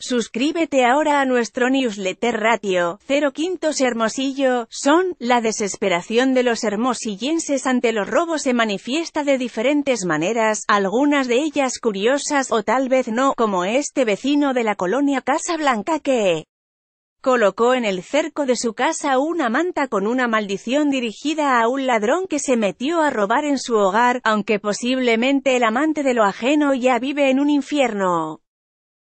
Suscríbete ahora a nuestro newsletter Ratio 0 Quintos Hermosillo, son, la desesperación de los hermosillenses ante los robos se manifiesta de diferentes maneras, algunas de ellas curiosas o tal vez no, como este vecino de la colonia Casa Blanca que colocó en el cerco de su casa una manta con una maldición dirigida a un ladrón que se metió a robar en su hogar, aunque posiblemente el amante de lo ajeno ya vive en un infierno.